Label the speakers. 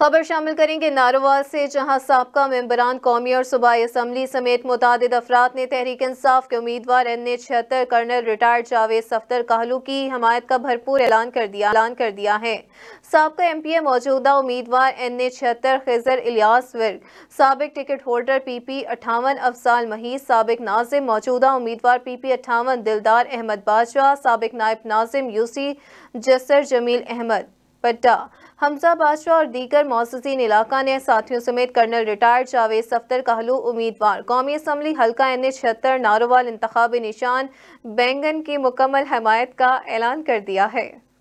Speaker 1: खबर शामिल करेंगे नारोवाल से जहां सबका मेंबरान कौमी और सूबाई असम्बली समेत मुतद अफराद ने तहरीक इंसाफ के उम्मीदवार एन ए छिहत्तर कर्नल रिटायर्ड जावेद सफ्तर कहलू की हमायत का भरपूर ऐलान कर दिया ऐलान कर दिया है सबका एम पी ए मौजूदा उम्मीदवार एन ए छिहत्तर खजर इलियास वर्ग सबक टिकट होल्डर पी पी अट्ठावन अफसाल महीद सबक नाजिम मौजूदा उम्मीदवार पी पी अट्ठावन दिलदार अहमद बाजवा सबक नायब नाजिम यूसी जसर जमील अहमद पट्टा हमजा बादशाह और दीगर मोससिन इलाका ने साथियों समेत कर्नल रिटायर्ड जावेद सफ्तर कहलू उम्मीदवार कौमी असम्बली हल्का एन ए छिहत्तर नारोवाल इंतबी निशान बैंगन की मुकम्मल हमायत का ऐलान कर दिया है